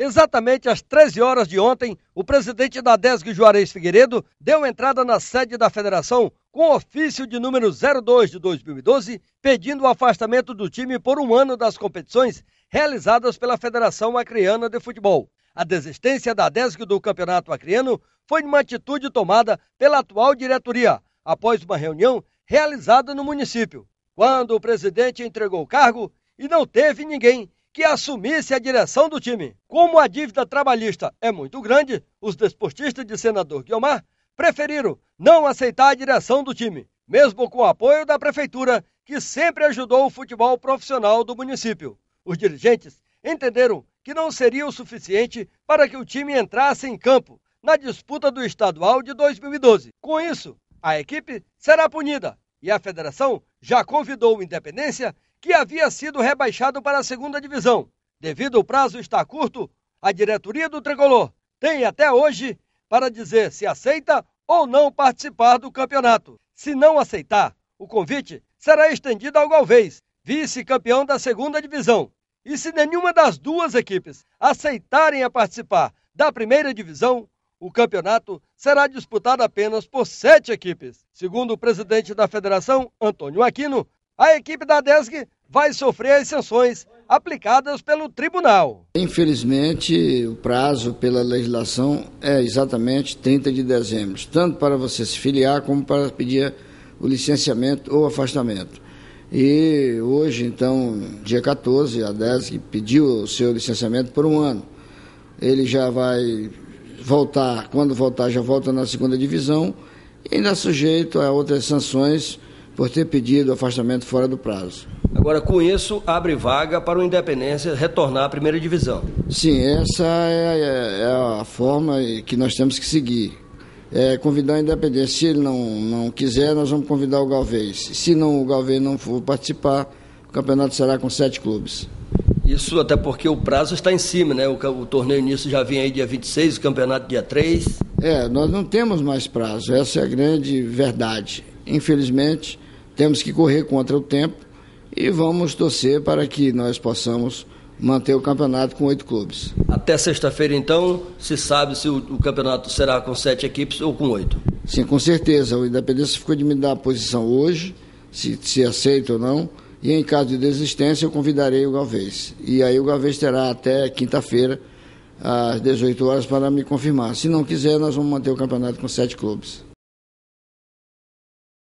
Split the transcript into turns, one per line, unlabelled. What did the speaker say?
Exatamente às 13 horas de ontem, o presidente da DESG Juarez Figueiredo deu entrada na sede da federação com ofício de número 02 de 2012, pedindo o afastamento do time por um ano das competições realizadas pela Federação Acreana de Futebol. A desistência da DESG do Campeonato Acreano foi uma atitude tomada pela atual diretoria, após uma reunião realizada no município. Quando o presidente entregou o cargo e não teve ninguém que assumisse a direção do time. Como a dívida trabalhista é muito grande, os desportistas de senador Guiomar preferiram não aceitar a direção do time, mesmo com o apoio da prefeitura, que sempre ajudou o futebol profissional do município. Os dirigentes entenderam que não seria o suficiente para que o time entrasse em campo na disputa do estadual de 2012. Com isso, a equipe será punida e a federação já convidou o Independência que havia sido rebaixado para a segunda divisão. Devido ao prazo estar curto, a diretoria do Tricolor tem até hoje para dizer se aceita ou não participar do campeonato. Se não aceitar, o convite será estendido ao Galvez, vice-campeão da segunda divisão. E se nenhuma das duas equipes aceitarem a participar da primeira divisão, o campeonato será disputado apenas por sete equipes. Segundo o presidente da federação, Antônio Aquino, a equipe da DESG vai sofrer as sanções aplicadas pelo tribunal.
Infelizmente, o prazo pela legislação é exatamente 30 de dezembro, tanto para você se filiar como para pedir o licenciamento ou afastamento. E hoje, então, dia 14, a DESG pediu o seu licenciamento por um ano. Ele já vai voltar, quando voltar, já volta na segunda divisão e ainda sujeito a outras sanções por ter pedido afastamento fora do prazo.
Agora, com isso, abre vaga para o Independência retornar à primeira divisão.
Sim, essa é, é, é a forma que nós temos que seguir. É, convidar o Independência. Se ele não, não quiser, nós vamos convidar o Galvez. Se não, o Galvez não for participar, o campeonato será com sete clubes.
Isso até porque o prazo está em cima, né? O, o torneio início já vem aí dia 26, o campeonato dia 3.
É, nós não temos mais prazo, essa é a grande verdade. Infelizmente, temos que correr contra o tempo e vamos torcer para que nós possamos manter o campeonato com oito clubes.
Até sexta-feira, então, se sabe se o, campeonato será com sete equipes ou com oito? Sim,
com certeza. O Independência ficou de me dar a posição hoje, se, se aceita ou não. E em caso de desistência, eu convidarei o Galvez. E aí o Galvez terá até quinta-feira,
às 18 horas, para me confirmar. Se não quiser, nós vamos manter o campeonato com sete clubes.